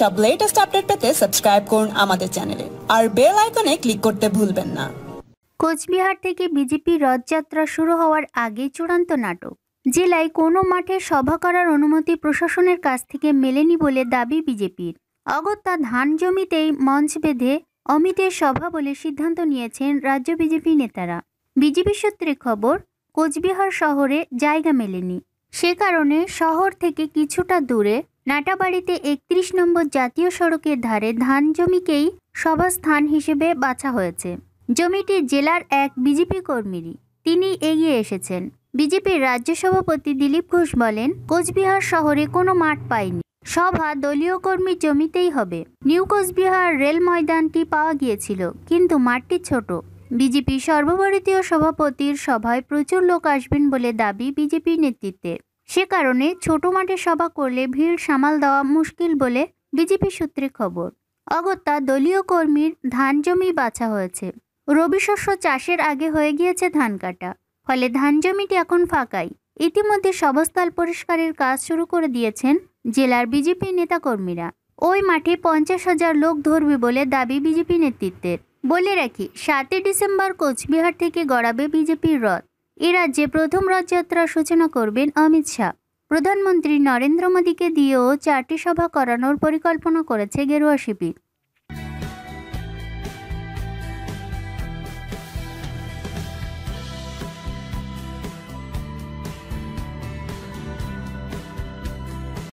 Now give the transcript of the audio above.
সব latest update পেতে subscribe করুন আমাদের চ্যানেলে আর বেল আইকনে ক্লিক করতে ভুলবেন না কোচবিহার থেকে বিজেপি রথযাত্রা শুরু হওয়ার আগে চূড়ান্ত নাটক জেলায় কোনো মাঠে সভা করার অনুমতি প্রশাসনের কাছ থেকে মেলেনি বলে দাবি বিজেপির অগত্যা ধান জমিতেই মঞ্চ বেঁধে অমিতের সভা বলে সিদ্ধান্ত নিয়েছেন রাজ্য বিজেপি নেতারা বিজেপি সূত্রে খবর কোচবিহার শহরে জায়গা মেলেনি সে কারণে শহর থেকে কিছুটা দূরে নাটাবাড়িতে একত্রিশ নম্বর জাতীয় সড়কের ধারে ধান জমিকেই সভা স্থান হিসেবে বাছা হয়েছে জমিটি জেলার এক বিজেপি কর্মীরই তিনি এগিয়ে এসেছেন বিজেপির রাজ্য সভাপতি দিলীপ ঘোষ বলেন কোচবিহার শহরে কোনো মাঠ পায়নি সভা দলীয় কর্মী জমিতেই হবে নিউ কোচবিহার রেল ময়দানটি পাওয়া গিয়েছিল কিন্তু মাঠটি ছোট বিজেপি সর্বভারতীয় সভাপতির সভায় প্রচুর লোক আসবেন বলে দাবি বিজেপি নেতৃত্বের সে কারণে ছোট মাঠে সভা করলে ভিড় সামাল দেওয়া মুশকিল বলে বিজেপি সূত্রে খবর অগত্যা দলীয় কর্মীর ধান জমি বাছা হয়েছে রবি শস্য চাষের আগে হয়ে গিয়েছে ধান কাটা ফলে ধান জমিটি এখন ফাঁকাই ইতিমধ্যে সবস্থল পরিষ্কারের কাজ শুরু করে দিয়েছেন জেলার বিজেপি নেতাকর্মীরা ওই মাঠে পঞ্চাশ হাজার লোক ধরবে বলে দাবি বিজেপি নেতৃত্বের বলে রাখি সাতই ডিসেম্বর কোচবিহার থেকে গড়াবে বিজেপির রথ এ রাজ্যে প্রথম রথযাত্রার সূচনা করবেন অমিত শাহ প্রধানমন্ত্রী নরেন্দ্র মোদীকে দিয়েও চারটি সভা করানোর পরিকল্পনা করেছে গেরুয়া শিবির